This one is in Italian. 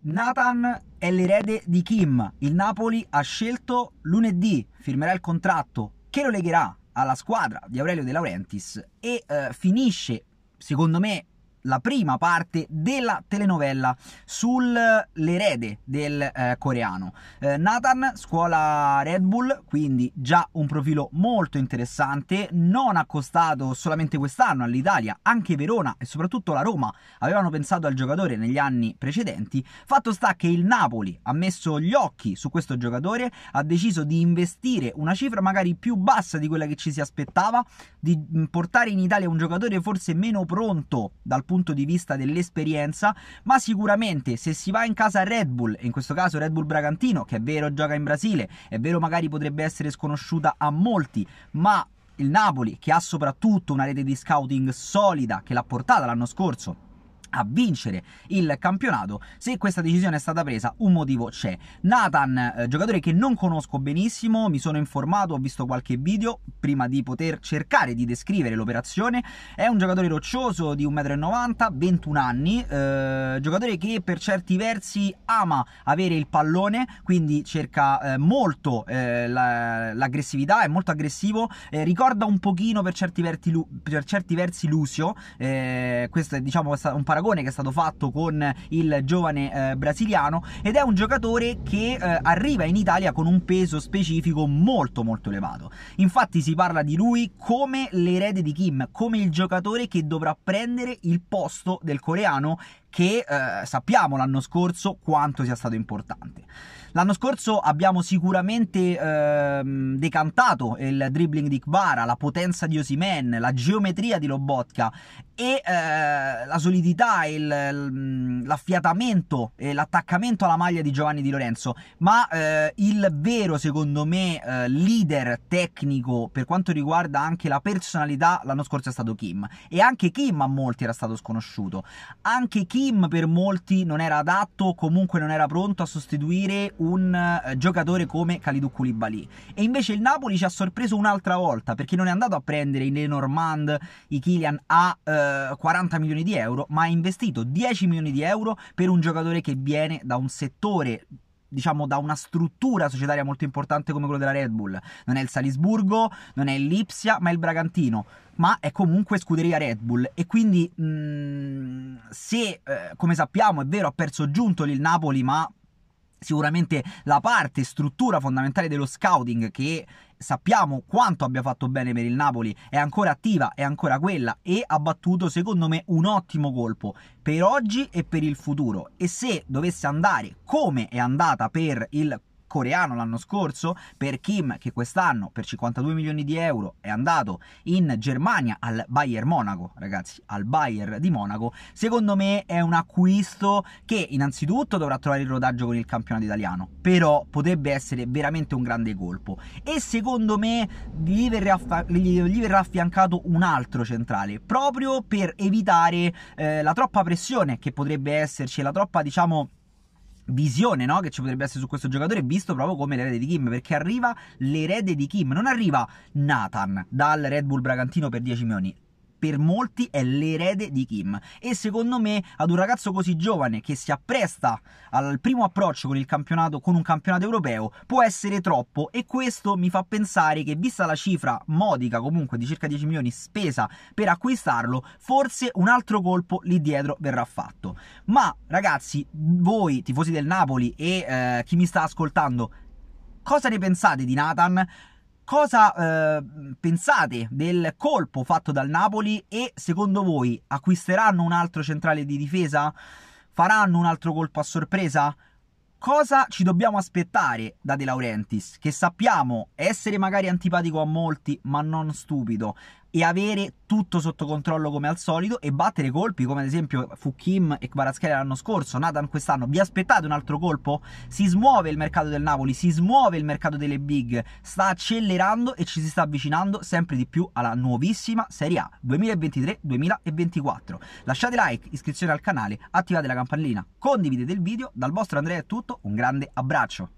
Nathan è l'erede di Kim. Il Napoli ha scelto lunedì, firmerà il contratto che lo legherà alla squadra di Aurelio De Laurentiis e eh, finisce, secondo me, la prima parte della telenovella sull'erede eh, del eh, coreano. Eh, Nathan, scuola Red Bull, quindi già un profilo molto interessante, non accostato solamente quest'anno all'Italia, anche Verona e soprattutto la Roma avevano pensato al giocatore negli anni precedenti. Fatto sta che il Napoli ha messo gli occhi su questo giocatore, ha deciso di investire una cifra magari più bassa di quella che ci si aspettava, di mm, portare in Italia un giocatore forse meno pronto dal punto punto di vista dell'esperienza, ma sicuramente se si va in casa Red Bull, e in questo caso Red Bull Bragantino, che è vero gioca in Brasile, è vero magari potrebbe essere sconosciuta a molti, ma il Napoli che ha soprattutto una rete di scouting solida che l'ha portata l'anno scorso a vincere il campionato. Se questa decisione è stata presa, un motivo c'è. Nathan, eh, giocatore che non conosco benissimo, mi sono informato, ho visto qualche video prima di poter cercare di descrivere l'operazione. È un giocatore roccioso di 1,90m, 21 anni, eh, giocatore che per certi versi ama avere il pallone, quindi cerca eh, molto eh, l'aggressività, è molto aggressivo, eh, ricorda un pochino per certi, verti, per certi versi Lucio, eh, questo è diciamo un paragone paragone che è stato fatto con il giovane eh, brasiliano ed è un giocatore che eh, arriva in Italia con un peso specifico molto molto elevato. Infatti si parla di lui come l'erede di Kim, come il giocatore che dovrà prendere il posto del coreano che eh, sappiamo l'anno scorso quanto sia stato importante. L'anno scorso abbiamo sicuramente ehm, decantato il dribbling di Iqbara, la potenza di Osimen, la geometria di Lobotka e eh, la solidità, il, mm, l'affiatamento e l'attaccamento alla maglia di Giovanni Di Lorenzo, ma eh, il vero, secondo me, eh, leader tecnico per quanto riguarda anche la personalità l'anno scorso è stato Kim e anche Kim a molti era stato sconosciuto. Anche Kim team per molti non era adatto o comunque non era pronto a sostituire un uh, giocatore come Kalidou Koulibaly e invece il Napoli ci ha sorpreso un'altra volta perché non è andato a prendere i Lenormand, i Kylian a uh, eh, 40 milioni di euro ma ha investito 10 milioni di euro per un giocatore che viene da un settore diciamo da una struttura societaria molto importante come quello della Red Bull. Non è il Salisburgo, non è Lipsia, ma è il Bragantino. Ma è comunque scuderia Red Bull e quindi mh, mm, se, eh, come sappiamo, è vero, ha perso Giuntoli il Napoli, ma sicuramente la parte struttura fondamentale dello scouting che sappiamo quanto abbia fatto bene per il Napoli è ancora attiva, è ancora quella e ha battuto secondo me un ottimo colpo per oggi e per il futuro e se dovesse andare come è andata per il coreano l'anno scorso, per Kim che quest'anno per 52 milioni di euro è andato in Germania al Bayern Monaco, ragazzi, al Bayern di Monaco, secondo me è un acquisto che innanzitutto dovrà trovare il rodaggio con il campionato italiano, però potrebbe essere veramente un grande colpo e secondo me gli verrà, gli verrà affiancato un altro centrale, proprio per evitare eh, la troppa pressione che potrebbe esserci, la troppa diciamo visione no? che ci potrebbe essere su questo giocatore visto proprio come l'erede di Kim perché arriva l'erede di Kim non arriva Nathan dal Red Bull Bragantino per 10 milioni per molti è l'erede di Kim e secondo me ad un ragazzo così giovane che si appresta al primo approccio con, con un campionato europeo può essere troppo e questo mi fa pensare che vista la cifra modica comunque di circa 10 milioni spesa per acquistarlo forse un altro colpo lì dietro verrà fatto ma ragazzi voi tifosi del Napoli e eh, chi mi sta ascoltando cosa ne pensate di Nathan? cosa eh, pensate del colpo fatto dal Napoli e secondo voi acquisteranno un altro centrale di difesa? Faranno un altro colpo a sorpresa? Cosa ci dobbiamo aspettare da De Laurentiis? Che sappiamo essere magari antipatico a molti, ma non stupido e avere tutto sotto controllo come al solito e battere colpi come ad esempio fu Kim e Kvaratskhelia l'anno scorso, Nathan quest'anno. Vi aspettate un altro colpo? Si smuove il mercato del Napoli, si smuove il mercato delle big, sta accelerando e ci si sta avvicinando sempre di più alla nuovissima Serie A 2023-2024. Lasciate like, iscrizione al canale, attivate la campanellina, condividete il video. Dal vostro Andrea è tutto, un grande abbraccio.